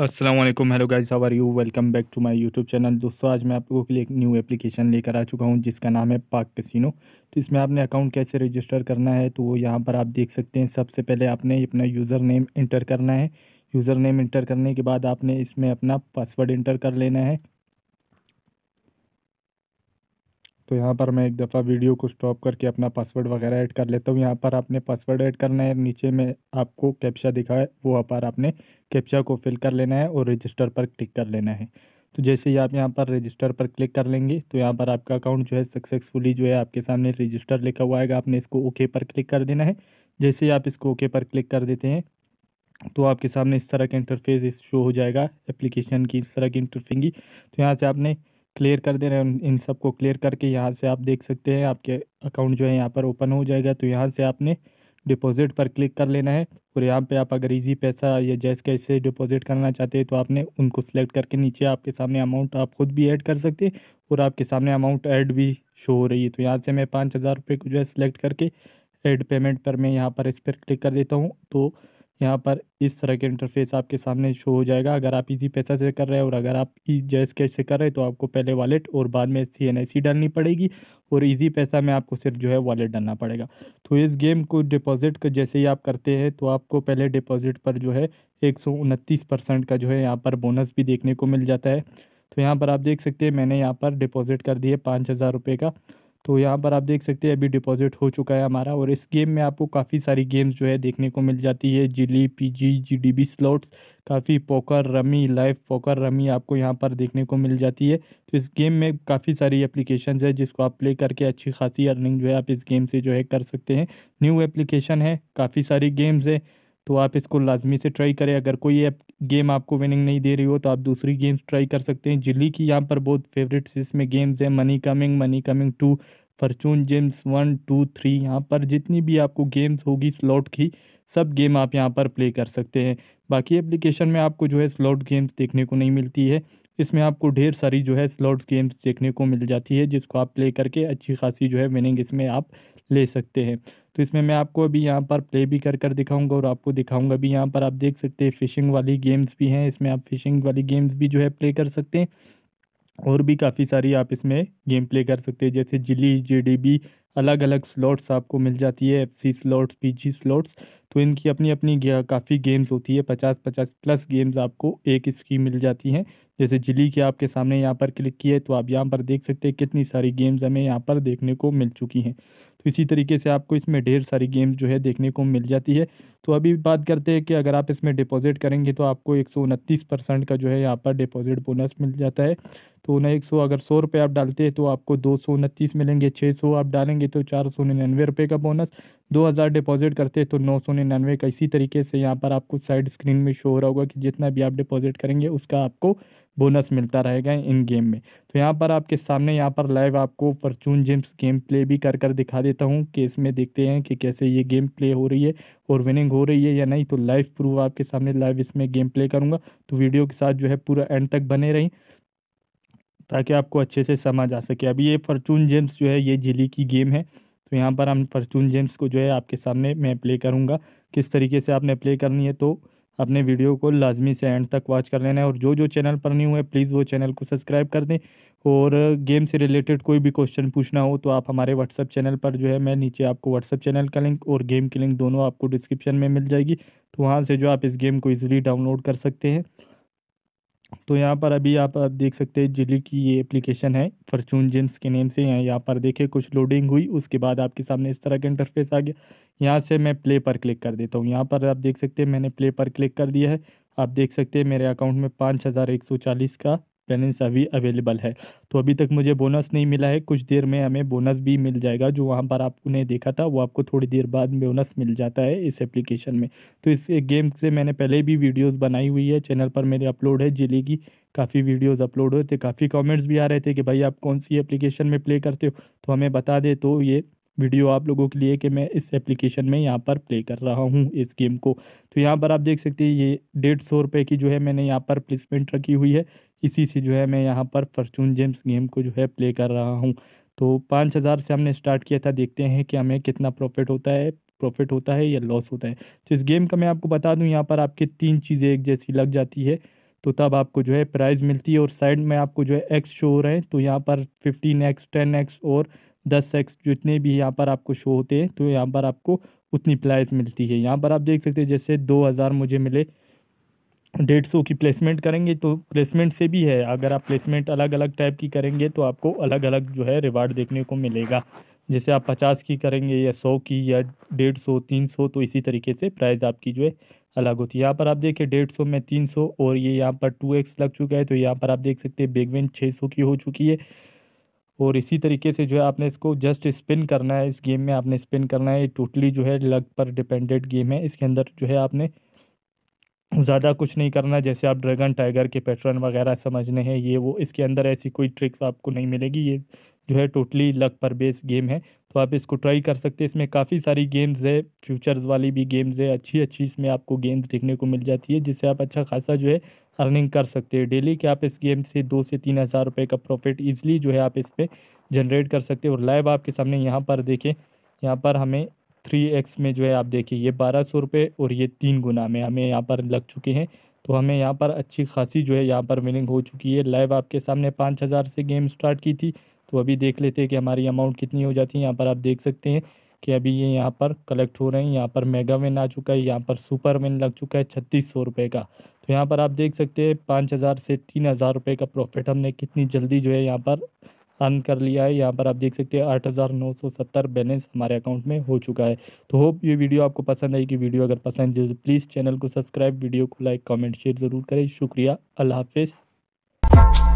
Aslam hello guys how are you welcome back to my YouTube channel दोस्तों आज मैं आप लोगों के लिए एक न्यू एप्लीकेशन लेकर आ चुका हूं जिसका नाम है पाक कसिनो तो इसमें आपने अकाउंट कैसे रजिस्टर करना है तो वो यहाँ पर आप देख सकते हैं सबसे पहले आपने अपना यूज़र नेम इंटर करना है यूज़र नेम इंटर करने के बाद आपने इसमें अपना पासवर्ड इंटर कर लेना है तो यहाँ पर मैं एक दफ़ा वीडियो को स्टॉप करके अपना पासवर्ड वगैरह ऐड कर लेता हूँ यहाँ पर आपने पासवर्ड ऐड करना है नीचे में आपको कैप्चा दिखा है वो पर आपने कैप्चा को फिल कर लेना है और रजिस्टर पर क्लिक कर लेना है तो जैसे ही आप यहाँ पर रजिस्टर पर क्लिक कर लेंगे तो यहाँ पर आपका अकाउंट जो है सक्सेसफुली जो है आपके सामने रजिस्टर लिखा हुआ आएगा आपने इसको ओके पर क्लिक कर देना है जैसे ही आप इसको ओके पर क्लिक कर देते हैं तो आपके सामने इस तरह का इंटरफेस शो हो जाएगा एप्लीकेशन की इस तरह की इंटरफेंगी तो यहाँ से आपने क्लियर कर दे रहे हैं इन सब को क्लियर करके यहाँ से आप देख सकते हैं आपके अकाउंट जो है यहाँ पर ओपन हो जाएगा तो यहाँ से आपने डिपॉजिट पर क्लिक कर लेना है और यहाँ पे आप अगर इजी पैसा या जैस कैसे डिपॉजिट करना चाहते हैं तो आपने उनको सिलेक्ट करके नीचे आपके सामने अमाउंट आप खुद भी ऐड कर सकते हैं और आपके सामने अमाउंट ऐड भी शो हो रही है तो यहाँ से मैं पाँच हज़ार रुपये को जो है सिलेक्ट करके एड पेमेंट पर मैं यहाँ पर इस पर क्लिक कर देता हूँ तो यहाँ पर इस तरह के इंटरफेस आपके सामने शो हो जाएगा अगर आप इजी पैसा से कर रहे हैं और अगर आप ई जैस कैश से कर रहे हैं तो आपको पहले वॉलेट और बाद में सी एन डालनी पड़ेगी और इजी पैसा में आपको सिर्फ जो है वॉलेट डालना पड़ेगा तो इस गेम को डिपॉजिट जैसे ही आप करते हैं तो आपको पहले डिपॉजिट पर जो है एक का जो है यहाँ पर बोनस भी देखने को मिल जाता है तो यहाँ पर आप देख सकते हैं मैंने यहाँ पर डिपॉजिट कर दिए पाँच हज़ार रुपये का तो यहाँ पर आप देख सकते हैं अभी डिपॉजिट हो चुका है हमारा और इस गेम में आपको काफ़ी सारी गेम्स जो है देखने को मिल जाती है जिली पीजी जीडीबी स्लॉट्स काफ़ी poker rummy live poker rummy आपको यहाँ पर देखने को मिल जाती है तो इस गेम में काफ़ी सारी एप्लीकेशन है जिसको आप प्ले करके अच्छी खासी अर्निंग जो है आप इस गेम से जो है कर सकते हैं न्यू एप्लीकेशन है काफ़ी सारी गेम्स है तो आप इसको लाजमी से ट्राई करें अगर कोई ऐप गेम आपको विनिंग नहीं दे रही हो तो आप दूसरी गेम्स ट्राई कर सकते हैं जिली e की यहाँ पर बहुत फेवरेट्स इसमें गेम्स हैं money coming money coming two fortune gems one two three यहाँ पर जितनी भी आपको गेम्स होगी स्लॉट की सब गेम आप यहाँ पर प्ले कर सकते हैं बाकी एप्लीकेशन में आपको जो है स्लॉट गेम्स देखने को नहीं मिलती है इसमें आपको ढेर सारी जो है स्लॉट्स गेम्स देखने को मिल जाती है जिसको आप प्ले करके अच्छी खासी जो है विनिंग इसमें आप ले सकते हैं तो इसमें मैं आपको अभी यहाँ पर प्ले भी कर कर दिखाऊंगा और आपको दिखाऊंगा भी यहाँ पर आप देख सकते हैं फ़िशिंग वाली गेम्स भी हैं इसमें आप फिशिंग वाली गेम्स भी जो है प्ले कर सकते हैं और भी काफ़ी सारी आप इसमें गेम प्ले कर सकते हैं जैसे जिली जेडीबी अलग अलग स्लॉट्स आपको मिल जाती है F C slots P G slots तो इनकी अपनी अपनी काफ़ी गेम्स होती है पचास पचास प्लस गेम्स आपको एक इसकी मिल जाती हैं जैसे जिली e के आपके सामने यहाँ पर क्लिक किए तो आप यहाँ पर देख सकते हैं कितनी सारी गेम्स हमें यहाँ पर देखने को मिल चुकी हैं तो इसी तरीके से आपको इसमें ढेर सारी गेम्स जो है देखने को मिल जाती है तो अभी बात करते हैं कि अगर आप इसमें डिपॉजिट करेंगे तो आपको एक परसेंट का जो है यहाँ पर डिपॉजिट बोनस मिल जाता है तो उन्हें एक सौ अगर सौ रुपये आप डालते हैं तो आपको दो सौ उनतीस मिलेंगे छः सौ आप डालेंगे तो चार सौ निन्यानवे रुपये का बोनस दो हज़ार डिपॉजिट करते हैं तो नौ सौ निन्यानवे का इसी तरीके से यहाँ पर आपको साइड स्क्रीन में शो हो रहा होगा कि जितना भी आप डिपॉजिट करेंगे उसका आपको बोनस मिलता रहेगा इन गेम में तो यहाँ पर आपके सामने यहाँ पर लाइव आपको फॉर्चून जिम्स गेम प्ले भी कर कर दिखा देता हूँ कि इसमें देखते हैं कि कैसे ये गेम प्ले हो रही है और विनिंग हो रही है या नहीं तो लाइव प्रूफ आपके सामने लाइव इसमें गेम प्ले करूँगा तो वीडियो के साथ जो है पूरा एंड तक बने रहें ताकि आपको अच्छे से समझ आ सके अभी ये फॉर्चून जेम्स जो है ये जिली की गेम है तो यहाँ पर हम फॉर्चून जेम्स को जो है आपके सामने मैं प्ले करूँगा किस तरीके से आपने प्ले करनी है तो अपने वीडियो को लाजमी से एंड तक वॉच कर लेना है और जो जो चैनल पर नहीं हुए प्लीज़ वो चैनल को सब्सक्राइब कर दें और गेम से रिलेटेड कोई भी क्वेश्चन पूछना हो तो आप हमारे व्हाट्सअप चैनल पर जो है मैं नीचे आपको व्हाट्सअप चैनल का लिंक और गेम की लिंक दोनों आपको डिस्क्रिप्शन में मिल जाएगी तो वहाँ से जो आप इस गेम को ईज़िली डाउनलोड कर सकते हैं तो यहाँ पर अभी आप देख सकते हैं जिली की ये एप्लीकेशन है फॉर्चून जिम्स के नेम से यहाँ यहाँ पर देखिए कुछ लोडिंग हुई उसके बाद आपके सामने इस तरह का इंटरफेस आ गया यहाँ से मैं प्ले पर क्लिक कर देता हूँ यहाँ पर आप देख सकते हैं मैंने प्ले पर क्लिक कर दिया है आप देख सकते हैं मेरे अकाउंट में पाँच हज़ार एक सौ चालीस का बैलेंस अभी अवेलेबल है तो अभी तक मुझे बोनस नहीं मिला है कुछ देर में हमें बोनस भी मिल जाएगा जो वहाँ पर आपने देखा था वो आपको थोड़ी देर बाद बोनस मिल जाता है इस एप्लीकेशन में तो इस गेम से मैंने पहले भी वीडियोज़ बनाई हुई है चैनल पर मेरे अपलोड है जिले की काफ़ी वीडियोस अपलोड होते काफ़ी कमेंट्स भी आ रहे थे कि भाई आप कौन सी एप्लीकेशन में प्ले करते हो तो हमें बता दे तो ये वीडियो आप लोगों के लिए कि मैं इस एप्लीकेशन में यहाँ पर प्ले कर रहा हूँ इस गेम को तो यहाँ पर आप देख सकते हैं ये डेढ़ सौ रुपये की जो है मैंने यहाँ पर प्लेसमेंट रखी हुई है इसी से जो है मैं यहाँ पर फॉर्चून जेम्स गेम को जो है प्ले कर रहा हूँ तो पाँच हज़ार से हमने स्टार्ट किया था देखते हैं कि हमें कितना प्रॉफिट होता है प्रॉफिट होता है या लॉस होता है तो इस गेम का मैं आपको बता दूं यहाँ पर आपके तीन चीज़ें एक जैसी लग जाती है तो तब आपको जो है प्राइज़ मिलती है और साइड में आपको जो है एक्स शो हो रहे हैं तो यहाँ पर फिफ्टीन एक्स टेन एक्स और दस एक्स जितने भी यहाँ पर आपको शो होते हैं तो यहाँ पर आपको उतनी प्राइज़ मिलती है यहाँ पर आप देख सकते हैं जैसे दो हज़ार मुझे मिले डेढ़ सौ की प्लेसमेंट करेंगे तो प्लेसमेंट से भी है अगर आप प्लेसमेंट अलग अलग टाइप की करेंगे तो आपको अलग अलग जो है रिवार्ड देखने को मिलेगा जैसे आप पचास की करेंगे या सौ की या डेढ़ सौ तीन सौ तो इसी तरीके से प्राइस आपकी जो है अलग होती है यहाँ पर आप देखिए डेढ़ सौ में तीन सौ और ये यहाँ पर टू एक्स लग चुका है तो यहाँ पर आप देख सकते हैं बेगवेन छः सौ की हो चुकी है और इसी तरीके से जो है आपने इसको जस्ट स्पिन करना है इस गेम में आपने स्पिन करना है ये टोटली जो है लग पर डिपेंडेड गेम है इसके अंदर जो है आपने ज़्यादा कुछ नहीं करना जैसे आप ड्रैगन टाइगर के पैटर्न वगैरह समझने हैं ये वो इसके अंदर ऐसी कोई ट्रिक्स आपको नहीं मिलेगी ये जो है टोटली लक पर बेस्ड गेम है तो आप इसको ट्राई कर सकते हैं इसमें काफ़ी सारी गेम्स है फ्यूचर्स वाली भी गेम्स है अच्छी अच्छी इसमें आपको गेम्स देखने को मिल जाती है जिससे आप अच्छा खासा जो है अर्निंग कर सकते हैं डेली के आप इस गेम से दो से तीन हज़ार रुपये का प्रॉफिट ईजिली जो है आप इस पर जनरेट कर सकते हैं और लाइव आपके सामने यहाँ पर देखें यहाँ पर हमें थ्री एक्स में जो है आप देखिए ये बारह सौ रुपये और ये तीन गुना में हमें यहाँ पर लग चुके हैं तो हमें यहाँ पर अच्छी खासी जो है यहाँ पर विनिंग हो चुकी है लाइव आपके सामने पाँच हज़ार से गेम स्टार्ट की थी तो अभी देख लेते हैं कि हमारी अमाउंट कितनी हो जाती है यहाँ पर आप देख सकते हैं कि अभी ये यहाँ पर कलेक्ट हो रहे हैं यहाँ पर मेगा विन आ चुका है यहाँ पर सुपर विन लग चुका है छत्तीस सौ रुपये का तो यहाँ पर आप देख सकते हैं पाँच हज़ार से तीन हज़ार रुपये का प्रॉफिट हमने कितनी जल्दी जो है यहाँ पर अर्न कर लिया है यहाँ पर आप देख सकते हैं आठ हज़ार नौ सौ सत्तर बैलेंस हमारे अकाउंट में हो चुका है तो होप ये वीडियो आपको पसंद आई कि वीडियो अगर पसंद है तो प्लीज़ चैनल को सब्सक्राइब वीडियो को लाइक कमेंट शेयर ज़रूर करें शुक्रिया अल्लाह हाफिज़